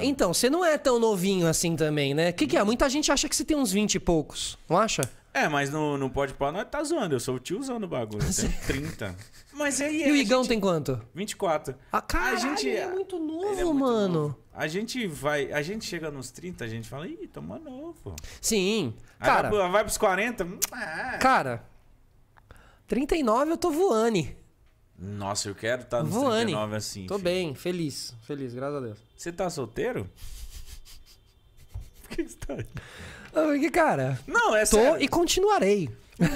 Então, então, você não é tão novinho assim também, né? O que, que é? Muita gente acha que você tem uns 20 e poucos, não acha? É, mas não, não pode pôr, nós é, tá zoando. Eu sou o tio usando o bagulho. Eu tenho 30. Mas aí. E o Igão gente... tem quanto? 24. Ah, cara, a gente ele é muito novo, é muito mano. Novo. A gente vai. A gente chega nos 30, a gente fala, ih, toma novo. Sim. Aí cara. Vai, pros 40. Hum, é. Cara, 39 eu tô voando. Nossa, eu quero estar tá no Voane. 39 assim. Tô filho. bem, feliz, feliz, graças a Deus. Você tá solteiro? Por que você tá aí? Porque, cara, não, é tô sério. e continuarei.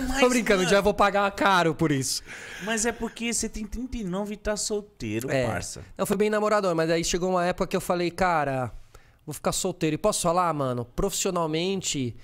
Mas, tô brincando, mano, já vou pagar caro por isso. Mas é porque você tem 39 e tá solteiro, é. parça. fui bem namorador, mas aí chegou uma época que eu falei, cara, vou ficar solteiro. E posso falar, mano, profissionalmente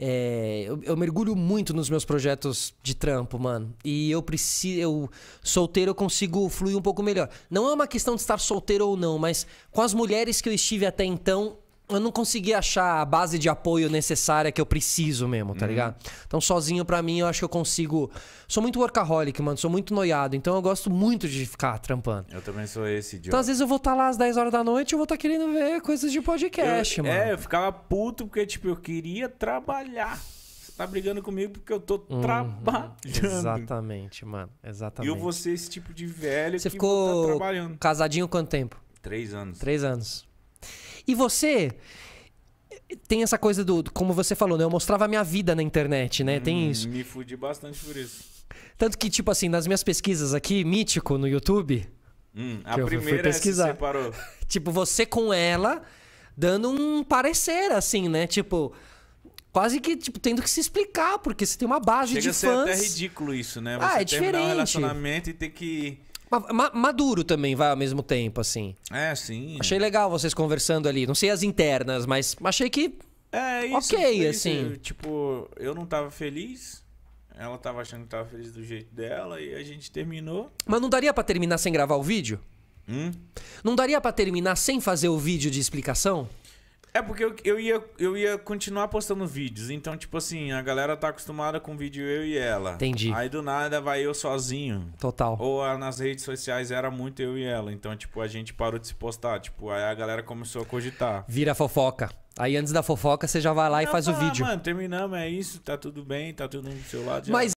é, eu, eu, mergulho muito nos meus projetos de trampo, mano. E eu preciso. Eu, solteiro, eu consigo fluir um pouco melhor. Não é uma questão de estar solteiro ou não, mas com as mulheres que eu estive até então, eu não consegui achar a base de apoio necessária que eu preciso mesmo, tá uhum. ligado? Então, sozinho para mim, eu acho que eu consigo. Sou muito workaholic, mano, sou muito noiado, então eu gosto muito de ficar trampando. Eu também sou esse, idiota. Então, às vezes eu vou estar tá lá às 10 horas da noite e eu vou estar tá querendo ver coisas de podcast, eu, é, mano. É, eu ficava puto porque, tipo, eu queria trabalhar. Você tá brigando comigo porque eu tô uhum. trabalhando. Exatamente, mano, exatamente. E eu vou ser esse tipo de velho Você que ficou tá trabalhando. casadinho quanto tempo? Três anos. Três anos. E você tem essa coisa do, como você falou, né? Eu mostrava a minha vida na internet, né? Hum, tem isso. Me fudi bastante por isso. Tanto que, tipo assim, nas minhas pesquisas aqui, mítico no YouTube. Hum, a primeira fui se separou. tipo, você com ela dando um parecer, assim, né? Tipo. Quase que, tipo, tendo que se explicar, porque você tem uma base Chega de a fãs. Ser até ridículo isso, né? Ah, você ah, é terminar um relacionamento e ter que Ma maduro também, vai ao mesmo tempo, assim. É, sim. Achei legal vocês conversando ali. Não sei as internas, mas achei que. É, isso. Ok, isso. assim. Tipo, eu não tava feliz. Ela tava achando que tava feliz do jeito dela e a gente terminou. Mas não daria para terminar sem gravar o vídeo? Hum? Não daria para terminar sem fazer o vídeo de explicação? É porque eu, eu, ia, eu ia continuar postando vídeos. Então, tipo assim, a galera tá acostumada com vídeo eu e ela. Entendi. Aí do nada vai eu sozinho. Total. Ou ah, nas redes sociais era muito eu e ela. Então, tipo, a gente parou de se postar. Tipo, aí a galera começou a cogitar. Vira fofoca. Aí antes da fofoca, você já vai lá não, e faz tá, o vídeo. Ah, mano, terminamos, é isso, tá tudo bem, tá tudo do seu lado. Mas.